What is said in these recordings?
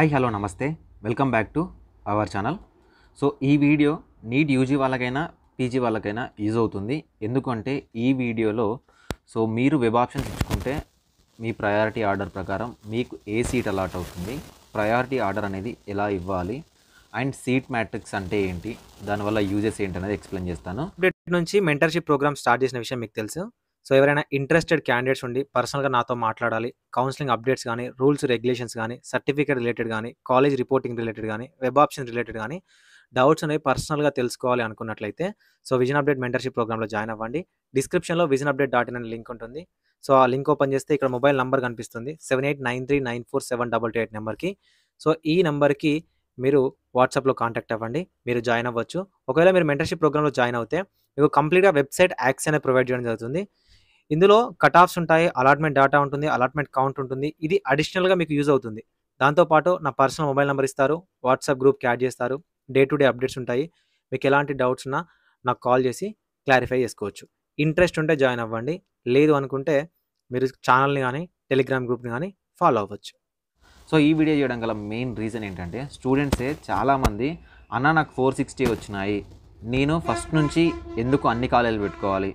hi hello నమస్తే welcome back to our channel so ఈ video NEET UG వాళ్ళకైనా PG వాళ్ళకైనా యూజ్ అవుతుంది ఎందుకంటే ఈ వీడియోలో సో మీరు వెబ్ ఆప్షన్స్ ఇచ్చుకుంటే మీ ప్రయారిటీ ఆర్డర్ ప్రకారం మీకు ఏ సీట్ అలాట్ అవుతుంది ప్రయారిటీ ఆర్డర్ అనేది ఎలా ఇవ్వాలి అండ్ సీట్ మ్యాట్రిక్స్ అంటే ఏంటి దానివల్ల యూజెస్ ఏంటి అనేది ఎక్స్ప్లెయిన్ చేస్తాను నుంచి మెంటర్షిప్ ప్రోగ్రామ్ స్టార్ట్ చేసిన విషయం మీకు తెలుసు సో ఎవరైనా ఇంట్రెస్టెడ్ క్యాండిడేట్స్ ఉండి పర్సనల్గా నాతో మాట్లాడాలి కౌన్సిలింగ్ అప్డేట్స్ కానీ రూల్స్ రెగ్యులేషన్స్ కానీ సర్టిఫికేట్ రిలేటెడ్ కానీ కాలేజ్ రిపోర్టింగ్ రిలేటెడ్ కానీ వెబ్ ఆప్షన్ రిలేటెడ్ కానీ డౌట్స్ అనేవి పర్సనల్గా తెలుసుకోవాలి అనుకున్నట్లయితే సో విజన్ అప్డేట్ మెంటర్షిప్ ప్రోగ్రామ్లో జాయిన్ అవ్వండి డిస్క్రిప్షన్లో విజన్ అప్డేట్ డాట్ ఇన్ అనే లింక్ ఉంటుంది సో ఆ లింక్ ఓపెన్ చేస్తే ఇక్కడ మొబైల్ నెంబర్ కనిపిస్తుంది seven eight nine three nine four seven double two eight నెంబర్కి సో ఈ నెంబర్కి మీరు వాట్సాప్లో కాంటాక్ట్ అవ్వండి మీరు జాయిన్ అవ్వచ్చు ఒకవేళ మీరు మెంటర్షిప్ ప్రోగ్రామ్లో జాయిన్ అవుతే మీకు కంప్లీట్గా వెబ్సైట్ యాక్స్ అనేది ప్రొవైడ్ చేయడం జరుగుతుంది ఇందులో కట్ ఆఫ్స్ ఉంటాయి అలాట్మెంట్ డేటా ఉంటుంది అలాట్మెంట్ కౌంట్ ఉంటుంది ఇది అడిషనల్గా మీకు యూజ్ అవుతుంది దాంతోపాటు నా పర్సనల్ మొబైల్ నెంబర్ ఇస్తారు వాట్సాప్ గ్రూప్కి యాడ్ చేస్తారు డే టు డే అప్డేట్స్ ఉంటాయి మీకు ఎలాంటి డౌట్స్ ఉన్నా నాకు కాల్ చేసి క్లారిఫై చేసుకోవచ్చు ఇంట్రెస్ట్ ఉంటే జాయిన్ అవ్వండి లేదు అనుకుంటే మీరు ఛానల్ని కానీ టెలిగ్రామ్ గ్రూప్ని కానీ ఫాలో అవ్వచ్చు సో ఈ వీడియో చేయడం గల మెయిన్ రీజన్ ఏంటంటే స్టూడెంట్సే చాలామంది అన్న నాకు ఫోర్ సిక్స్టీ వచ్చినాయి నేను ఫస్ట్ నుంచి ఎందుకు అన్ని కాలేజీలు పెట్టుకోవాలి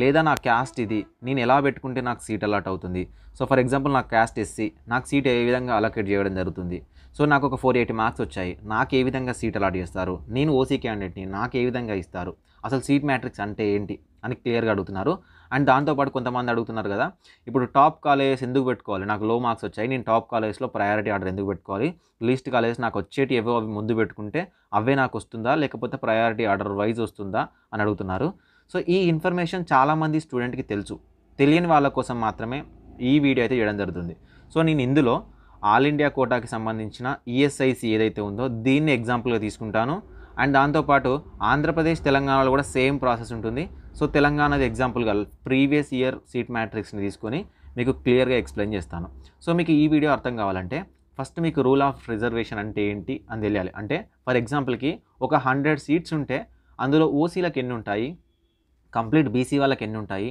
లేదా నా క్యాస్ట్ ఇది నేను ఎలా పెట్టుకుంటే నాకు సీట్ అలాట్ అవుతుంది సో ఫర్ ఎగ్జాంపుల్ నాకు క్యాస్ట్ ఎస్సీ నాకు సీట్ ఏ విధంగా అలొకేట్ చేయడం జరుగుతుంది సో నాకు ఒక ఫోర్ ఎయిటీ మార్క్స్ వచ్చాయి నాకు ఏ విధంగా సీట్ అలాట్ చేస్తారు నేను ఓసీ క్యాండిడేట్ని నాకు ఏ విధంగా ఇస్తారు అసలు సీట్ మ్యాట్రిక్స్ అంటే ఏంటి అని క్లియర్గా అడుగుతున్నారు అండ్ దాంతోపాటు కొంతమంది అడుగుతున్నారు కదా ఇప్పుడు టాప్ కాలేజెస్ ఎందుకు పెట్టుకోవాలి నాకు లో మార్క్స్ వచ్చాయి నేను టాప్ కాలేజెస్లో ప్రయారిటీ ఆర్డర్ ఎందుకు పెట్టుకోవాలి లీస్ట్ కాలేజెస్ నాకు వచ్చేటి ఎవో అవి ముందు పెట్టుకుంటే అవే నాకు వస్తుందా లేకపోతే ప్రయారిటీ ఆర్డర్ వైజ్ వస్తుందా అని అడుగుతున్నారు సో ఈ ఇన్ఫర్మేషన్ చాలామంది స్టూడెంట్కి తెలుసు తెలియని వాళ్ళ కోసం మాత్రమే ఈ వీడియో అయితే చేయడం జరుగుతుంది సో నేను ఇందులో ఆల్ ఇండియా కోటాకి సంబంధించిన ఈఎస్ఐసి ఏదైతే ఉందో దీన్ని ఎగ్జాంపుల్గా తీసుకుంటాను అండ్ దాంతోపాటు ఆంధ్రప్రదేశ్ తెలంగాణలో కూడా సేమ్ ప్రాసెస్ ఉంటుంది సో తెలంగాణది ఎగ్జాంపుల్గా ప్రీవియస్ ఇయర్ సీట్ మ్యాట్రిక్స్ని తీసుకొని మీకు క్లియర్గా ఎక్స్ప్లెయిన్ చేస్తాను సో మీకు ఈ వీడియో అర్థం కావాలంటే ఫస్ట్ మీకు రూల్ ఆఫ్ రిజర్వేషన్ అంటే ఏంటి అని తెలియాలి అంటే ఫర్ ఎగ్జాంపుల్కి ఒక హండ్రెడ్ సీట్స్ ఉంటే అందులో ఓసీలకు ఎన్ని ఉంటాయి కంప్లీట్ బీసీ వాళ్ళకి ఎన్ని ఉంటాయి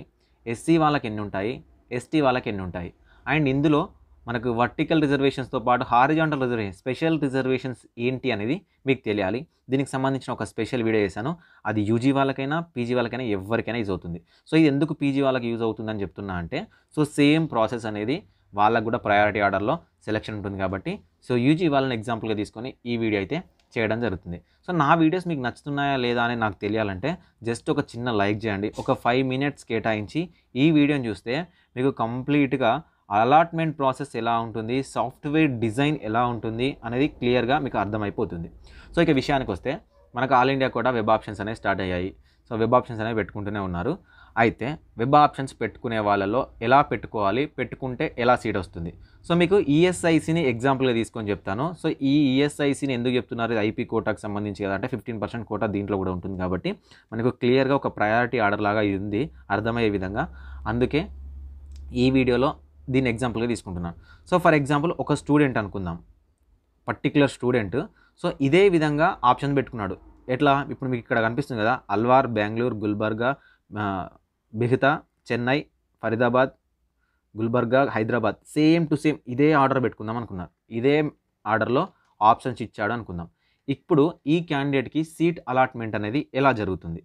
ఎస్సీ వాళ్ళకి ఎన్ని ఉంటాయి ఎస్టీ వాళ్ళకి ఎన్ని ఉంటాయి అండ్ ఇందులో మనకు వర్టికల్ రిజర్వేషన్స్తో పాటు హారిజాంటల్ రిజర్వేషన్ స్పెషల్ రిజర్వేషన్స్ ఏంటి అనేది మీకు తెలియాలి దీనికి సంబంధించిన ఒక స్పెషల్ వీడియో చేశాను అది యూజీ వాళ్ళకైనా పీజీ వాళ్ళకైనా ఎవరికైనా యూజ్ అవుతుంది సో ఇది ఎందుకు పీజీ వాళ్ళకి యూజ్ అవుతుందని చెప్తున్నా అంటే సో సేమ్ ప్రాసెస్ అనేది వాళ్ళకు కూడా ప్రయారిటీ ఆర్డర్లో సెలెక్షన్ ఉంటుంది కాబట్టి సో యూజీ వాళ్ళని ఎగ్జాంపుల్గా తీసుకొని ఈ వీడియో అయితే చేయడం జరుగుతుంది సో నా వీడియోస్ మీకు నచ్చుతున్నాయా లేదా అని నాకు తెలియాలంటే జస్ట్ ఒక చిన్న లైక్ చేయండి ఒక ఫైవ్ మినిట్స్ కేటాయించి ఈ వీడియోని చూస్తే మీకు కంప్లీట్గా అలాట్మెంట్ ప్రాసెస్ ఎలా ఉంటుంది సాఫ్ట్వేర్ డిజైన్ ఎలా ఉంటుంది అనేది క్లియర్గా మీకు అర్థమైపోతుంది సో ఇక విషయానికి వస్తే మనకు ఆల్ ఇండియా కూడా వెబ్ ఆప్షన్స్ అనేవి స్టార్ట్ అయ్యాయి సో వెబ్ ఆప్షన్స్ అనేవి పెట్టుకుంటూనే ఉన్నారు అయితే వెబ్ ఆప్షన్స్ పెట్టుకునే వాళ్ళలో ఎలా పెట్టుకోవాలి పెట్టుకుంటే ఎలా సీడ్ వస్తుంది సో మీకు ఈఎస్ఐసిని ఎగ్జాంపుల్గా తీసుకొని చెప్తాను సో ఈ ఈఎస్ఐసిని ఎందుకు చెప్తున్నారు ఇది ఐపీ కోటాకు సంబంధించి కదా అంటే ఫిఫ్టీన్ పర్సెంట్ కోటా దీంట్లో కూడా ఉంటుంది కాబట్టి మనకు క్లియర్గా ఒక ప్రయారిటీ ఆర్డర్ లాగా ఇది ఉంది అర్థమయ్యే విధంగా అందుకే ఈ వీడియోలో దీన్ని ఎగ్జాంపుల్గా తీసుకుంటున్నాను సో ఫర్ ఎగ్జాంపుల్ ఒక స్టూడెంట్ అనుకుందాం పర్టికులర్ స్టూడెంట్ సో ఇదే విధంగా ఆప్షన్ పెట్టుకున్నాడు ఎట్లా ఇప్పుడు మీకు ఇక్కడ కనిపిస్తుంది కదా Alwar Bengaluru Gulbarga Bihta Chennai Faridabad Gulbarga Hyderabad same to same ఇదే ఆర్డర్ పెట్టుకుందాం అనుకున్నారు ఇదే ఆర్డర్లో ఆప్షన్స్ ఇచ్చాడు అనుకుందాం ఇప్పుడు ఈ క్యాండిడేట్కి సీట్ అలాట్మెంట్ అనేది ఎలా జరుగుతుంది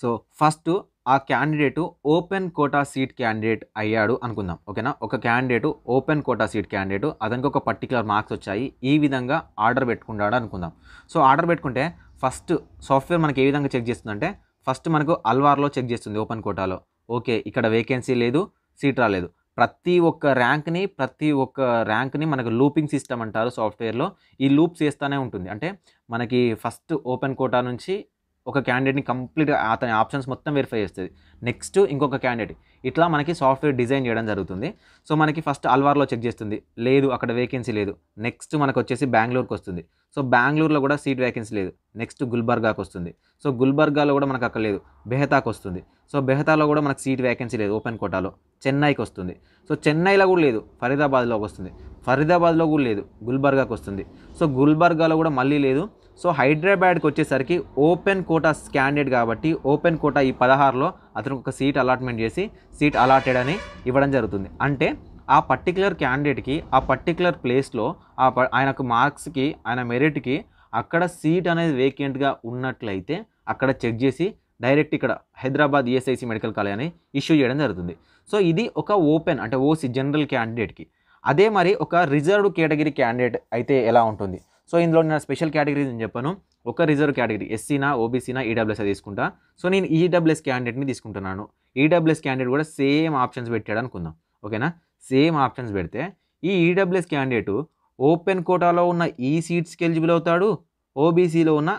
సో ఫస్ట్ ఆ candidate open quota seat candidate అయ్యాడు అనుకుందాం ఓకేనా ఒక candidate open quota seat candidate అతనికి ఒక పర్టికులర్ మార్క్స్ వచ్చాయి ఈ విధంగా ఆర్డర్ పెట్టుకున్నాడు అనుకుందాం సో ఆర్డర్ పెట్టుకుంటే ఫస్ట్ సాఫ్ట్వేర్ మనకి ఏ విధంగా చెక్ చేస్తుందంటే ఫస్ట్ మనకు అల్వార్లో చెక్ చేస్తుంది ఓపెన్ కోటాలో ఓకే ఇక్కడ వేకెన్సీ లేదు సీట్ రాలేదు ప్రతి ఒక్క ర్యాంక్ని ప్రతి ఒక్క ర్యాంక్ని మనకు లూపింగ్ సిస్టమ్ అంటారు సాఫ్ట్వేర్లో ఈ లూప్స్ వేస్తూనే ఉంటుంది అంటే మనకి ఫస్ట్ ఓపెన్ కోటా నుంచి ఒక క్యాండిడేట్ని కంప్లీట్గా అతని ఆప్షన్స్ మొత్తం వెరిఫై చేస్తుంది నెక్స్ట్ ఇంకొక క్యాండిడేట్ ఇట్లా మనకి సాఫ్ట్వేర్ డిజైన్ చేయడం జరుగుతుంది సో మనకి ఫస్ట్ అల్వార్లో చెక్ చేస్తుంది లేదు అక్కడ వేకెన్సీ లేదు నెక్స్ట్ మనకు వచ్చేసి బెంగళూరుకి వస్తుంది సో బెంగళూరులో కూడా సీట్ వ్యాకెన్సీ లేదు నెక్స్ట్ గుల్బర్గాకు వస్తుంది సో గుల్బర్గాలో కూడా మనకు అక్కడ లేదు బెహతాకు వస్తుంది సో బెహతాలో కూడా మనకు సీట్ వ్యాకెన్సీ లేదు ఓపెన్ కోటాలో చెన్నైకి వస్తుంది సో చెన్నైలో కూడా లేదు ఫరీదాబాద్లోకి వస్తుంది ఫరీదాబాద్లో కూడా లేదు గుల్బర్గాకు వస్తుంది సో గుల్బర్గాలో కూడా మళ్ళీ లేదు సో హైదరాబాద్కి వచ్చేసరికి ఓపెన్ కోటా క్యాండిడేట్ కాబట్టి ఓపెన్ కోటా ఈ పదహారులో అతనికి ఒక సీట్ అలాట్మెంట్ చేసి సీట్ అలాటెడ్ అని ఇవ్వడం జరుగుతుంది అంటే ఆ పర్టికులర్ క్యాండిడేట్కి ఆ పర్టికులర్ ప్లేస్లో ఆ ప ఆయనకు మార్క్స్కి ఆయన మెరిట్కి అక్కడ సీట్ అనేది వేకెంట్గా ఉన్నట్లయితే అక్కడ చెక్ చేసి డైరెక్ట్ ఇక్కడ హైదరాబాద్ ఈఎస్ఐసి మెడికల్ కాలేజ్ అని ఇష్యూ చేయడం జరుగుతుంది సో ఇది ఒక ఓపెన్ అంటే ఓసీ జనరల్ క్యాండిడేట్కి అదే మరి ఒక రిజర్వ్డ్ కేటగిరీ క్యాండిడేట్ అయితే ఎలా ఉంటుంది సో ఇందులో నేను స్పెషల్ కేటగిరీస్ అని చెప్పాను ఒక రిజర్వ్ కేటగిరీ ఎస్సీనా ఓబీసీనా ఈడబ్ల్యూఎస్ తీసుకుంటా సో నేను ఈడబ్ల్యూఎస్ e క్యాండిడేట్ని తీసుకుంటున్నాను ఈడబ్ల్యూఎస్ e క్యాండిడేట్ కూడా సేమ్ ఆప్షన్స్ పెట్టాడు అనుకుందాం ఓకేనా సేమ్ ఆప్షన్స్ పెడితే ఈ ఈడబ్ల్యూఎస్ e క్యాండిడేటు ఓపెన్ కోటాలో ఉన్న ఈ e సీట్స్కి ఎలిజిబుల్ అవుతాడు ఓబీసీలో ఉన్న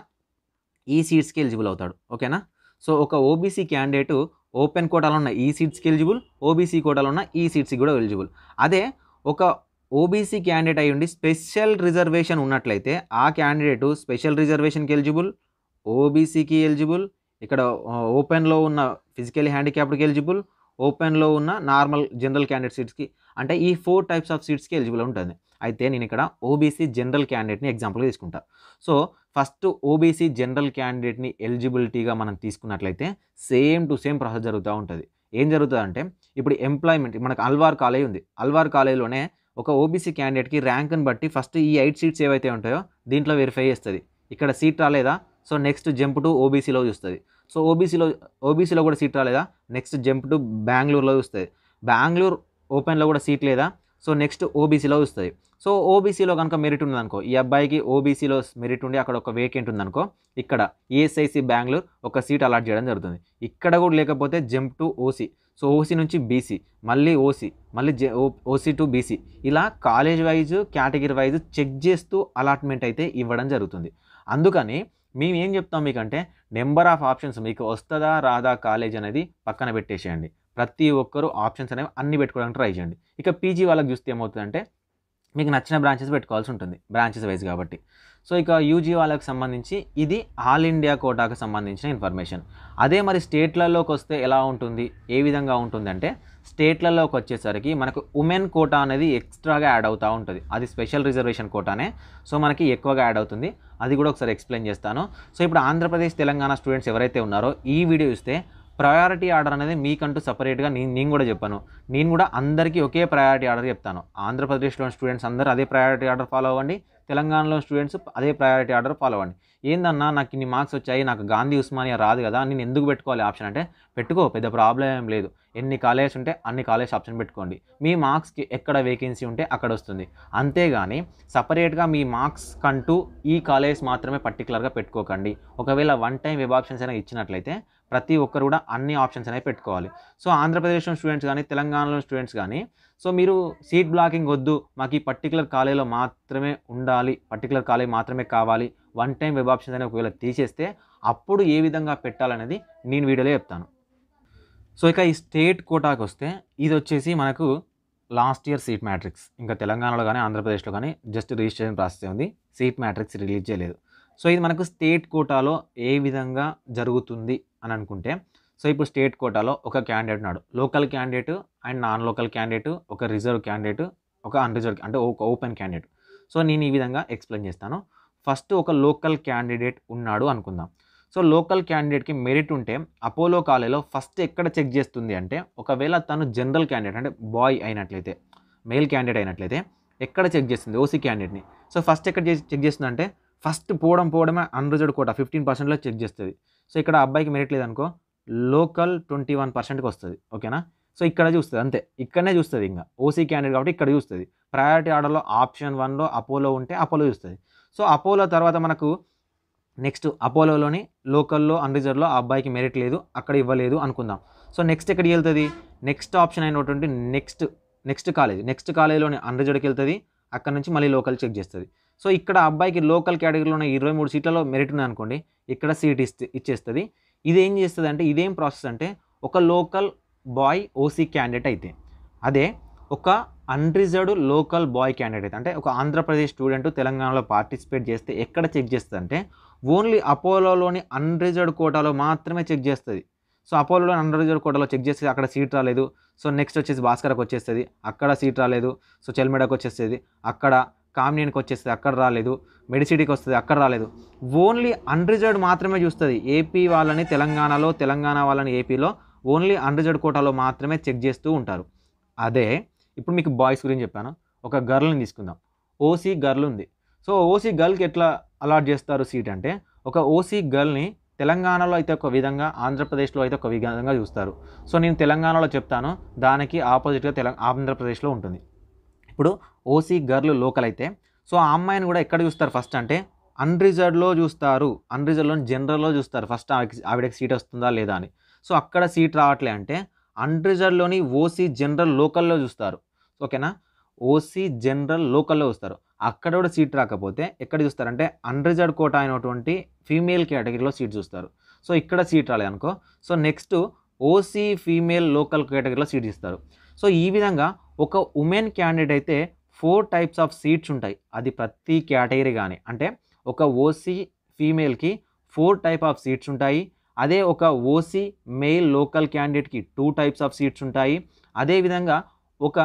ఈ e సీట్స్కి ఎలిజిబుల్ అవుతాడు ఓకేనా సో ఒక ఓబీసీ క్యాండిడేటు ఓపెన్ కోటాలో ఉన్న ఈ సీట్స్కి ఎలిజిబుల్ ఓబీసీ కోటాలో ఉన్న ఈ సీట్స్కి కూడా ఎలిజిబుల్ అదే ఒక ఓబీసీ క్యాండిడేట్ అయ్యి ఉండి స్పెషల్ రిజర్వేషన్ ఉన్నట్లయితే ఆ క్యాండిడేటు స్పెషల్ రిజర్వేషన్కి ఎలిజిబుల్ ఓబీసీకి ఎలిజిబుల్ ఇక్కడ ఓపెన్లో ఉన్న ఫిజికల్ హ్యాండిక్యాప్డ్కి ఎలిజిబుల్ ఓపెన్లో ఉన్న నార్మల్ జనరల్ క్యాండిడేట్ సీట్స్కి అంటే ఈ ఫోర్ టైప్స్ ఆఫ్ సీట్స్కి ఎలిజిబుల్ ఉంటుంది అయితే నేను ఇక్కడ ఓబీసీ జనరల్ క్యాండిడేట్ని ఎగ్జాంపుల్గా తీసుకుంటా సో ఫస్ట్ ఓబీసీ జనరల్ క్యాండిడేట్ని ఎలిజిబిలిటీగా మనం తీసుకున్నట్లయితే సేమ్ టు సేమ్ ప్రాసెస్ జరుగుతూ ఉంటుంది ఏం జరుగుతుందంటే ఇప్పుడు ఎంప్లాయ్మెంట్ మనకు అల్వార్ కాలేజ్ ఉంది అల్వార్ కాలేజ్లోనే ఒక ఓబీసీ క్యాండిడేట్కి ర్యాంక్ని బట్టి ఫస్ట్ ఈ ఎయిట్ సీట్స్ ఏవైతే ఉంటాయో దీంట్లో వెరిఫై చేస్తుంది ఇక్కడ సీట్ రాలేదా సో నెక్స్ట్ జంప్ టు ఓబీసీలో చూస్తుంది సో ఓబీసీలో ఓబీసీలో కూడా సీట్ రాలేదా నెక్స్ట్ జంప్ టు బెంగళూరులో వస్తుంది బెంగళూరు ఓపెన్లో కూడా సీట్ లేదా సో నెక్స్ట్ ఓబీసీలో వస్తుంది సో ఓబీసీలో కనుక మెరిట్ ఉందనుకో ఈ అబ్బాయికి ఓబీసీలో మెరిట్ ఉండి అక్కడ ఒక వేకెంట్ ఉందనుకో ఇక్కడ ఏఎస్ఐసి బెంగళూరు ఒక సీట్ అలాట్ చేయడం జరుగుతుంది ఇక్కడ కూడా లేకపోతే jump to OC so OC నుంచి బీసీ మళ్ళీ ఓసీ మళ్ళీ జె ఓసీ టు బీసీ ఇలా college wise category wise check చేస్తూ అలాట్మెంట్ అయితే ఇవ్వడం జరుగుతుంది అందుకని మేము ఏం చెప్తాం మీకంటే నెంబర్ ఆఫ్ ఆప్షన్స్ మీకు వస్తుందా రాదా కాలేజ్ అనేది పక్కన పెట్టేసేయండి ప్రతి ఒక్కరు ఆప్షన్స్ అనేవి అన్ని పెట్టుకోవడానికి ట్రై చేయండి ఇక పీజీ వాళ్ళకి చూస్తే ఏమవుతుందంటే మీకు నచ్చిన బ్రాంచెస్ పెట్టుకోవాల్సి ఉంటుంది బ్రాంచెస్ వైజ్ కాబట్టి సో ఇక యూజీ వాళ్ళకి సంబంధించి ఇది ఆల్ ఇండియా కోటాకు సంబంధించిన ఇన్ఫర్మేషన్ అదే మరి స్టేట్లలోకి వస్తే ఎలా ఉంటుంది ఏ విధంగా ఉంటుందంటే స్టేట్లలోకి వచ్చేసరికి మనకు ఉమెన్ కోటా అనేది ఎక్స్ట్రాగా యాడ్ అవుతూ ఉంటుంది అది స్పెషల్ రిజర్వేషన్ కోటానే సో మనకి ఎక్కువగా యాడ్ అవుతుంది అది కూడా ఒకసారి ఎక్స్ప్లెయిన్ చేస్తాను సో ఇప్పుడు ఆంధ్రప్రదేశ్ తెలంగాణ స్టూడెంట్స్ ఎవరైతే ఉన్నారో ఈ వీడియో ఇస్తే ప్రయారిటీ ఆర్డర్ అనేది మీకంటూ సపరేట్గా నేను నేను కూడా చెప్పాను నేను కూడా అందరికీ ఒకే ప్రయారిటీ ఆర్డర్ చెప్తాను ఆంధ్రప్రదేశ్లోని స్టూడెంట్స్ అందరూ అదే ప్రయారిటీ ఆర్డర్ ఫాలో అవ్వండి తెలంగాణలో స్టూడెంట్స్ అదే ప్రయారిటీ ఆర్డర్ ఫాలో అవ్వండి ఏందన్నా నాకు ఇన్ని మార్క్స్ వచ్చాయి నాకు గాంధీ ఉస్మానియా రాదు కదా నేను ఎందుకు పెట్టుకోవాలి ఆప్షన్ అంటే పెట్టుకో పెద్ద ప్రాబ్లం ఏం లేదు ఎన్ని కాలేజ్ ఉంటే అన్ని కాలేజ్ ఆప్షన్ పెట్టుకోండి మీ మార్క్స్కి ఎక్కడ వేకెన్సీ ఉంటే అక్కడ వస్తుంది అంతేగాని సపరేట్గా మీ మార్క్స్ కంటూ ఈ కాలేజ్ మాత్రమే పర్టికులర్గా పెట్టుకోకండి ఒకవేళ వన్ టైం వెబ్ ఆప్షన్స్ అయినా ఇచ్చినట్లయితే ప్రతి ఒక్కరు కూడా అన్ని ఆప్షన్స్ అనేవి పెట్టుకోవాలి సో ఆంధ్రప్రదేశ్లో స్టూడెంట్స్ కానీ తెలంగాణలో స్టూడెంట్స్ కానీ సో మీరు సీట్ బ్లాకింగ్ వద్దు మాకు ఈ పర్టికులర్ కాలేజీలో మాత్రమే ఉండాలి పర్టికులర్ కాలేజ్ మాత్రమే కావాలి వన్ టైం వెబ్ ఆప్షన్స్ అనేది ఒకవేళ తీసేస్తే అప్పుడు ఏ విధంగా పెట్టాలనేది నేను వీడియోలో చెప్తాను సో ఇక ఈ స్టేట్ కోటాకి వస్తే ఇది వచ్చేసి మనకు లాస్ట్ ఇయర్ సీట్ మ్యాట్రిక్స్ ఇంకా తెలంగాణలో కానీ ఆంధ్రప్రదేశ్లో కానీ జస్ట్ రిజిస్ట్రేషన్ ప్రాసెస్ ఉంది సీట్ మ్యాట్రిక్స్ రిలీజ్ చేయలేదు సో ఇది మనకు స్టేట్ కోటాలో ఏ విధంగా జరుగుతుంది అని అనుకుంటే సో ఇప్పుడు స్టేట్ కోటాలో ఒక క్యాండిడేట్ ఉన్నాడు local candidate and non local candidate ఒక రిజర్వ్ క్యాండిడేట్ ఒక అన్రిజర్వ్ అంటే ఒక ఓపెన్ క్యాండిడేట్ సో నేను ఈ విధంగా ఎక్స్ప్లెయిన్ చేస్తాను ఫస్ట్ ఒక లోకల్ క్యాండిడేట్ ఉన్నాడు అనుకుందాం సో లోకల్ క్యాండిడేట్కి మెరిట్ ఉంటే అపోలో కాలేలో ఫస్ట్ ఎక్కడ చెక్ చేస్తుంది అంటే ఒకవేళ తను జనరల్ క్యాండిడేట్ అంటే బాయ్ అయినట్లయితే మేల్ క్యాండిడేట్ అయినట్లయితే ఎక్కడ చెక్ చేస్తుంది ఓసీ క్యాండిడేట్ని సో ఫస్ట్ ఎక్కడ చెక్ చేస్తుంది అంటే ఫస్ట్ పోవడం పోవడమే అన్రిజర్వ్డ్ కోట ఫిఫ్టీన్ పర్సెంట్లో చెక్ చేస్తుంది సో ఇక్కడ అబ్బాయికి మెరిట్ లేదనుకో లోకల్ ట్వంటీ వన్ పర్సెంట్కి వస్తుంది ఓకేనా సో ఇక్కడ చూస్తుంది అంతే ఇక్కడనే చూస్తుంది ఇంకా ఓసీ క్యాండిడేట్ కాబట్టి ఇక్కడ చూస్తుంది ప్రయారిటీ ఆర్డర్లో ఆప్షన్ వన్లో అపోలో ఉంటే అపోలో చూస్తుంది సో అపోలో తర్వాత మనకు నెక్స్ట్ అపోలోలోని లోకల్లో అన్రిజర్వ్లో ఆ అబ్బాయికి మెరిట్ లేదు అక్కడ ఇవ్వలేదు అనుకుందాం సో నెక్స్ట్ ఎక్కడికి వెళ్తుంది నెక్స్ట్ ఆప్షన్ అయినటువంటి నెక్స్ట్ నెక్స్ట్ కాలేజ్ నెక్స్ట్ కాలేజ్లోని అన్రిజర్వ్కి వెళ్తుంది అక్కడ నుంచి మళ్ళీ లోకల్ చెక్ చేస్తుంది సో ఇక్కడ అబ్బాయికి లోకల్ కేటగిరీలో ఉన్న ఇరవై మూడు సీట్లలో మెరిట్ ఉంది అనుకోండి ఇక్కడ సీట్ ఇస్తే ఇచ్చేస్తుంది ఏం చేస్తుంది అంటే ఇదేం ప్రాసెస్ అంటే ఒక లోకల్ బాయ్ ఓసీ క్యాండిడేట్ అయితే అదే ఒక అన్రిజర్వ్డ్ లోకల్ బాయ్ క్యాండిడేట్ అంటే ఒక ఆంధ్రప్రదేశ్ స్టూడెంట్ తెలంగాణలో పార్టిసిపేట్ చేస్తే ఎక్కడ చెక్ చేస్తుంది అంటే ఓన్లీ అపోలోలోని అన్రిజర్వ్డ్ కోటాలో మాత్రమే చెక్ చేస్తుంది సో అపోలోలో అన్రిజర్వ్డ్ కోటాలో చెక్ చేస్తే అక్కడ సీట్ రాలేదు సో నెక్స్ట్ వచ్చేసి భాస్కర్కి వచ్చేస్తుంది అక్కడ సీట్ రాలేదు సో చెల్మెడకు వచ్చేస్తుంది అక్కడ కామినేనికి వచ్చేస్తుంది అక్కడ రాలేదు మెడిసిటీకి వస్తుంది అక్కడ రాలేదు ఓన్లీ అన్రిజర్వ్డ్ మాత్రమే చూస్తుంది ఏపీ వాళ్ళని తెలంగాణలో తెలంగాణ వాళ్ళని ఏపీలో ఓన్లీ అన్రిజర్వ్డ్ కోటాలో మాత్రమే చెక్ చేస్తూ ఉంటారు అదే ఇప్పుడు మీకు బాయ్స్ గురించి చెప్పాను ఒక గర్ల్ని తీసుకుందాం ఓసీ గర్ల్ ఉంది సో ఓసీ గర్ల్కి ఎట్లా అలాట్ చేస్తారు సీట్ అంటే ఒక ఓసీ గర్ల్ని తెలంగాణలో అయితే ఒక విధంగా ఆంధ్రప్రదేశ్లో అయితే ఒక విధంగా చూస్తారు సో నేను తెలంగాణలో చెప్తాను దానికి ఆపోజిట్గా తెలంగా ఆంధ్రప్రదేశ్లో ఉంటుంది ఇప్పుడు ఓసీ గర్ల్ లోకల్ అయితే సో ఆ అమ్మాయిని కూడా ఎక్కడ చూస్తారు ఫస్ట్ అంటే అన్రిజర్వ్డ్లో చూస్తారు అన్రిజర్వ్డ్లో జనరల్లో చూస్తారు ఫస్ట్ ఆవిడకి సీట్ వస్తుందా లేదా అని సో అక్కడ సీట్ రావట్లే అంటే అన్రిజర్వ్డ్లోని ఓసీ జనరల్ లోకల్లో చూస్తారు ఓకేనా ఓసీ జనరల్ లోకల్లో చూస్తారు అక్కడ కూడా సీట్ రాకపోతే ఎక్కడ చూస్తారంటే అన్రిజర్వ్డ్ కోట అయినటువంటి ఫీమేల్ కేటగిరీలో సీట్ చూస్తారు సో ఇక్కడ సీట్ రాలేదనుకో so next OC female local కేటగిరీలో సీట్ ఇస్తారు సో ఈ విధంగా ఒక ఉమెన్ క్యాండిడేట్ అయితే ఫోర్ టైప్స్ ఆఫ్ సీట్స్ ఉంటాయి అది ప్రతి కేటగిరీ కానీ అంటే ఒక ఓసీ ఫీమేల్కి ఫోర్ టైప్ ఆఫ్ సీట్స్ ఉంటాయి అదే ఒక ఓసీ మెయిల్ లోకల్ క్యాండిడేట్కి టూ టైప్స్ ఆఫ్ సీట్స్ ఉంటాయి అదేవిధంగా ఒక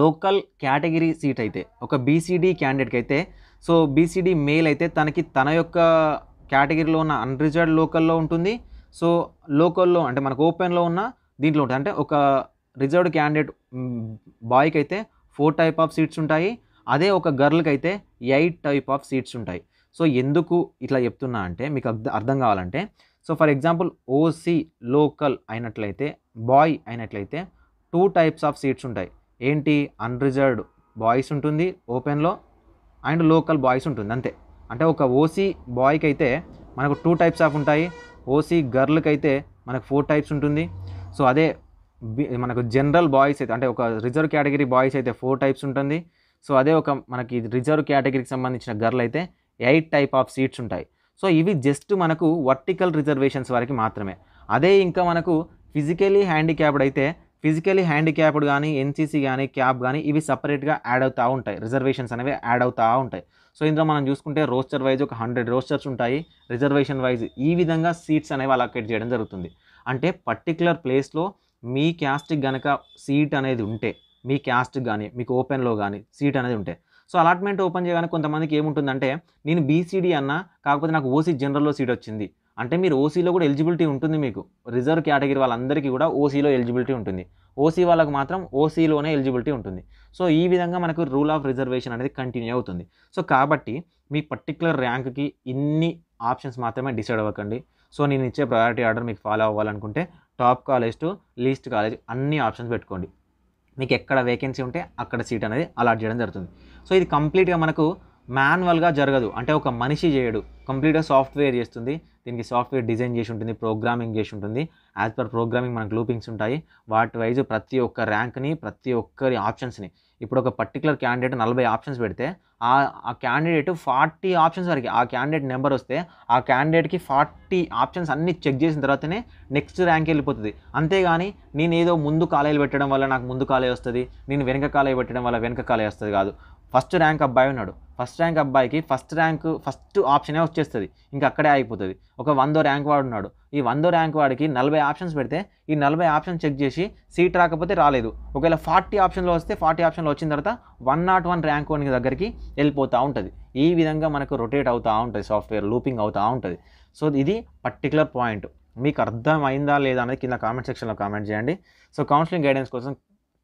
లోకల్ కేటగిరీ సీట్ అయితే ఒక బీసీడీ క్యాండిడేట్కి అయితే సో బీసీడీ మెయిల్ అయితే తనకి తన యొక్క కేటగిరీలో ఉన్న అన్రిజర్వ్డ్ లోకల్లో ఉంటుంది సో లోకల్లో అంటే మనకు ఓపెన్లో ఉన్న దీంట్లో ఉంటుంది అంటే ఒక రిజర్వ్డ్ క్యాండిడేట్ బాయ్కి అయితే ఫోర్ టైప్ ఆఫ్ సీట్స్ ఉంటాయి అదే ఒక గర్ల్కి అయితే ఎయిట్ టైప్ ఆఫ్ సీట్స్ ఉంటాయి సో ఎందుకు ఇట్లా చెప్తున్నా అంటే మీకు అర్థం కావాలంటే so for example OC local అయినట్లయితే బాయ్ అయినట్లయితే టూ టైప్స్ ఆఫ్ సీట్స్ ఉంటాయి ఏంటి అన్రిజర్వ్డ్ బాయ్స్ ఉంటుంది ఓపెన్లో అండ్ లోకల్ బాయ్స్ ఉంటుంది అంతే అంటే ఒక ఓసీ బాయ్కి అయితే మనకు టూ టైప్స్ ఆఫ్ ఉంటాయి ఓసీ గర్ల్కి అయితే మనకు ఫోర్ టైప్స్ ఉంటుంది సో అదే మనకు జనరల్ బాయ్స్ అయితే అంటే ఒక రిజర్వ్ కేటగిరీ బాయ్స్ అయితే ఫోర్ టైప్స్ ఉంటుంది సో అదే ఒక మనకి రిజర్వ్ కేటగిరీకి సంబంధించిన గర్ల్ అయితే ఎయిట్ టైప్ ఆఫ్ సీట్స్ ఉంటాయి సో ఇవి జస్ట్ మనకు వర్టికల్ రిజర్వేషన్స్ వరకు మాత్రమే అదే ఇంకా మనకు ఫిజికలీ హ్యాండిక్యాప్డ్ అయితే ఫిజికలీ హ్యాండిక్యాప్డ్ కానీ ఎన్సీసీ కానీ క్యాబ్ కానీ ఇవి సపరేట్గా యాడ్ అవుతూ ఉంటాయి రిజర్వేషన్స్ అనేవి యాడ్ అవుతూ ఉంటాయి సో ఇందులో మనం చూసుకుంటే రోస్టర్ వైజ్ ఒక హండ్రెడ్ రోస్టర్స్ ఉంటాయి రిజర్వేషన్ వైజ్ ఈ విధంగా సీట్స్ అనేవి అలాకేట్ చేయడం జరుగుతుంది అంటే పర్టికులర్ ప్లేస్లో మీ క్యాస్ట్కి గనక సీట్ అనేది ఉంటే మీ క్యాస్ట్ కానీ మీకు ఓపెన్లో కానీ సీట్ అనేది ఉంటే సో అలాట్మెంట్ ఓపెన్ చేయగానే కొంతమందికి ఏముంటుందంటే నేను బీసీడీ అన్నా కాకపోతే నాకు ఓసీ జనరల్లో సీట్ వచ్చింది అంటే మీరు ఓసీలో కూడా ఎలిజిబిలిటీ ఉంటుంది మీకు రిజర్వ్ కేటగిరీ వాళ్ళందరికీ కూడా ఓసీలో ఎలిజిబిలిటీ ఉంటుంది ఓసీ వాళ్ళకు మాత్రం ఓసీలోనే ఎలిజిబిలిటీ ఉంటుంది సో ఈ విధంగా మనకు రూల్ ఆఫ్ రిజర్వేషన్ అనేది కంటిన్యూ అవుతుంది సో కాబట్టి మీ పర్టికులర్ ర్యాంక్కి ఇన్ని ఆప్షన్స్ మాత్రమే డిసైడ్ అవ్వకండి సో నేను ఇచ్చే ప్రయారిటీ ఆర్డర్ మీకు ఫాలో అవ్వాలనుకుంటే top college to least college అన్ని ఆప్షన్స్ పెట్టుకోండి మీకు ఎక్కడ వేకెన్సీ ఉంటే అక్కడ సీట్ అనేది అలాట్ చేయడం జరుగుతుంది సో ఇది కంప్లీట్గా మనకు మాన్యువల్గా జరగదు అంటే ఒక మనిషి చేయడు కంప్లీట్గా సాఫ్ట్వేర్ చేస్తుంది దీనికి సాఫ్ట్వేర్ డిజైన్ చేసి ఉంటుంది ప్రోగ్రామింగ్ చేసి ఉంటుంది యాజ్ పర్ ప్రోగ్రామింగ్ మనకు లూపింగ్స్ ఉంటాయి వాటి వైజ్ ప్రతి ఒక్క ర్యాంక్ని ప్రతి ఒక్కరి ఆప్షన్స్ని ఇప్పుడు ఒక పర్టికులర్ క్యాండిడేట్ నలభై ఆప్షన్స్ పెడితే ఆ క్యాండిడేట్ ఫార్టీ ఆప్షన్స్ వరకు ఆ క్యాండిడేట్ నెంబర్ వస్తే ఆ క్యాండిడేట్కి ఫార్టీ ఆప్షన్స్ అన్నీ చెక్ చేసిన తర్వాతనే నెక్స్ట్ ర్యాంక్ వెళ్ళిపోతుంది అంతేగాని నేను ఏదో ముందు కాలేజీలు పెట్టడం వల్ల నాకు ముందు కాలేజ్ వస్తుంది నేను వెనక కాలేజ్ పెట్టడం వల్ల వెనక కాలేజ్ వస్తుంది కాదు ఫస్ట్ ర్యాంక్ అబ్బాయి ఉన్నాడు ఫస్ట్ ర్యాంక్ అబ్బాయికి ఫస్ట్ ర్యాంక్ ఫస్ట్ ఆప్షనే వచ్చేస్తుంది ఇంకా అక్కడే ఆగిపోతుంది ఒక వందో ర్యాంక్ వాడు ఉన్నాడు ఈ వందో ర్యాంక్ వాడికి నలభై ఆప్షన్స్ పెడితే ఈ నలభై ఆప్షన్ చెక్ చేసి సీట్ రాకపోతే రాలేదు ఒకవేళ ఫార్టీ ఆప్షన్లో వస్తే ఫార్టీ ఆప్షన్లో వచ్చిన తర్వాత one not one rank one దగ్గరికి వెళ్ళిపోతూ ఉంటుంది ఈ విధంగా మనకు రొటేట్ అవుతూ ఉంటుంది సాఫ్ట్వేర్ లూపింగ్ అవుతూ ఉంటుంది సో ఇది పర్టికులర్ పాయింట్ మీకు అర్థమైందా లేదా అనేది కింద కామెంట్ సెక్షన్లో కామెంట్ చేయండి సో కౌన్సిలింగ్ గైడెన్స్ కోసం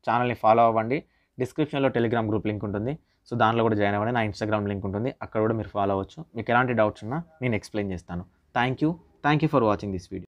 ఛానల్ని ఫాలో అవ్వండి డిస్క్రిప్షన్లో టెలిగ్రామ్ గ్రూప్ లింక్ ఉంటుంది సో దాంట్లో కూడా జాయిన్ అవ్వండి నా ఇన్స్టాగ్రామ్ లింక్ ఉంటుంది అక్కడ కూడా మీరు ఫాలో అవ్వచ్చు మీకు ఎలాంటి డౌట్స్ ఉన్నా నేను ఎక్స్ప్లెయిన్ చేస్తాను thank you thank you for watching this video